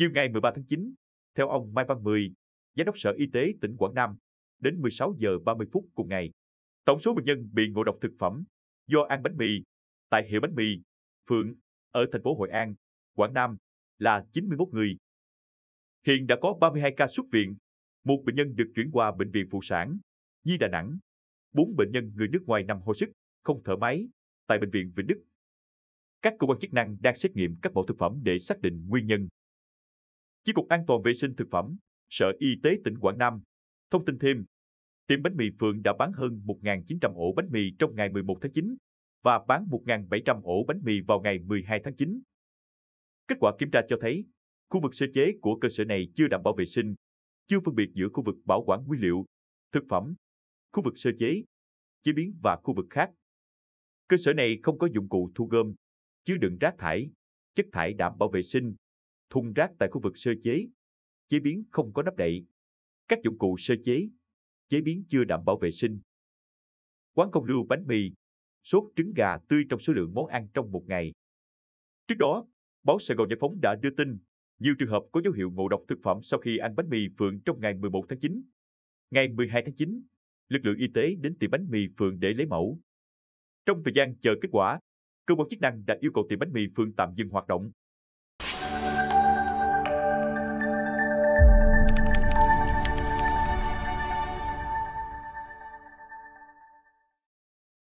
Chiều ngày 13 tháng 9, theo ông Mai Văn Mười, Giám đốc Sở Y tế tỉnh Quảng Nam, đến 16 giờ 30 phút cùng ngày, tổng số bệnh nhân bị ngộ độc thực phẩm do ăn bánh mì tại hiệu bánh mì Phượng ở thành phố Hội An, Quảng Nam là 91 người. Hiện đã có 32 ca xuất viện, một bệnh nhân được chuyển qua bệnh viện phụ sản Nhi Đà Nẵng, bốn bệnh nhân người nước ngoài nằm hồi sức không thở máy tại bệnh viện Vĩnh Đức. Các cơ quan chức năng đang xét nghiệm các mẫu thực phẩm để xác định nguyên nhân. Chi cục An toàn vệ sinh thực phẩm, Sở Y tế tỉnh Quảng Nam. Thông tin thêm, tiệm bánh mì Phượng đã bán hơn 1.900 ổ bánh mì trong ngày 11 tháng 9 và bán 1.700 ổ bánh mì vào ngày 12 tháng 9. Kết quả kiểm tra cho thấy, khu vực sơ chế của cơ sở này chưa đảm bảo vệ sinh, chưa phân biệt giữa khu vực bảo quản nguyên liệu, thực phẩm, khu vực sơ chế, chế biến và khu vực khác. Cơ sở này không có dụng cụ thu gom, chứa đựng rác thải, chất thải đảm bảo vệ sinh, thùng rác tại khu vực sơ chế, chế biến không có nắp đậy, các dụng cụ sơ chế, chế biến chưa đảm bảo vệ sinh. Quán không lưu bánh mì, sốt trứng gà tươi trong số lượng món ăn trong một ngày. Trước đó, báo Sài Gòn Giải Phóng đã đưa tin nhiều trường hợp có dấu hiệu ngộ độc thực phẩm sau khi ăn bánh mì phượng trong ngày 11 tháng 9. Ngày 12 tháng 9, lực lượng y tế đến tiệm bánh mì phượng để lấy mẫu. Trong thời gian chờ kết quả, cơ quan chức năng đã yêu cầu tiệm bánh mì phượng tạm dừng hoạt động.